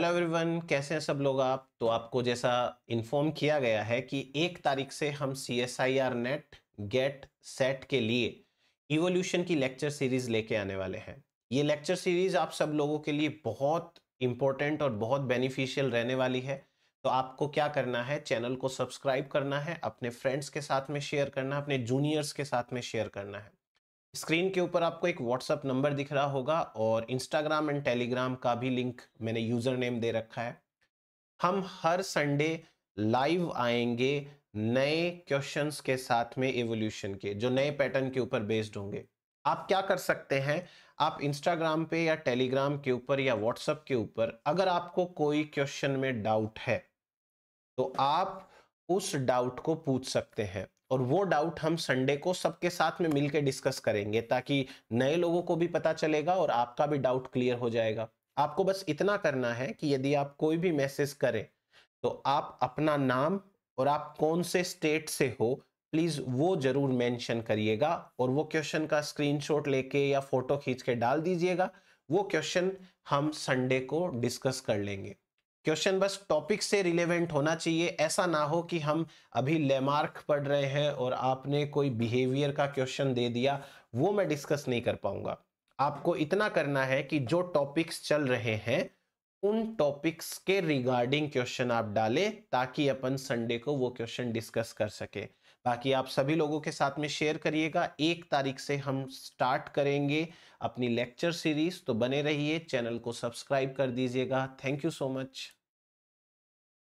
hello everyone कैसे हैं सब लोग आप तो आपको जैसा इन्फॉर्म किया गया है कि एक तारीख से हम C S I R NET GATE SET के लिए इवोल्यूशन की लेक्चर सीरीज लेके आने वाले हैं ये लेक्चर सीरीज आप सब लोगों के लिए बहुत इम्पोर्टेंट और बहुत बेनिफिशियल रहने वाली है तो आपको क्या करना है चैनल को सब्सक्राइब करना है अपने फ्रेंड्स के साथ में शेयर करना है अपने जूनियर्स के साथ में शेयर करना है स्क्रीन के ऊपर आपको एक व्हाट्सअप नंबर दिख रहा होगा और इंस्टाग्राम एंड टेलीग्राम का भी लिंक मैंने यूज़र नेम दे रखा है हम हर संडे लाइव आएंगे नए क्वेश्चंस के साथ में एवोल्यूशन के जो नए पैटर्न के ऊपर बेस्ड होंगे आप क्या कर सकते हैं आप इंस्टाग्राम पे या टेलीग्राम के ऊपर या व्हाट्सएप के ऊपर अगर आपको कोई क्वेश्चन में डाउट है तो आप उस डाउट को पूछ सकते हैं और वो डाउट हम संडे को सबके साथ में मिलकर डिस्कस करेंगे ताकि नए लोगों को भी पता चलेगा और आपका भी डाउट क्लियर हो जाएगा आपको बस इतना करना है कि यदि आप कोई भी मैसेज करें तो आप अपना नाम और आप कौन से स्टेट से हो प्लीज़ वो ज़रूर मेंशन करिएगा और वो क्वेश्चन का स्क्रीनशॉट लेके या फोटो खींच के डाल दीजिएगा वो क्वेश्चन हम संडे को डिस्कस कर लेंगे क्वेश्चन बस टॉपिक से रिलेवेंट होना चाहिए ऐसा ना हो कि हम अभी लेमार्क पढ़ रहे हैं और आपने कोई बिहेवियर का क्वेश्चन दे दिया वो मैं डिस्कस नहीं कर पाऊंगा आपको इतना करना है कि जो टॉपिक्स चल रहे हैं उन टॉपिक्स के रिगार्डिंग क्वेश्चन आप डालें ताकि अपन संडे को वो क्वेश्चन डिस्कस कर सके बाकी आप सभी लोगों के साथ में शेयर करिएगा एक तारीख से हम स्टार्ट करेंगे अपनी लेक्चर सीरीज तो बने रहिए चैनल को सब्सक्राइब कर दीजिएगा थैंक यू सो मच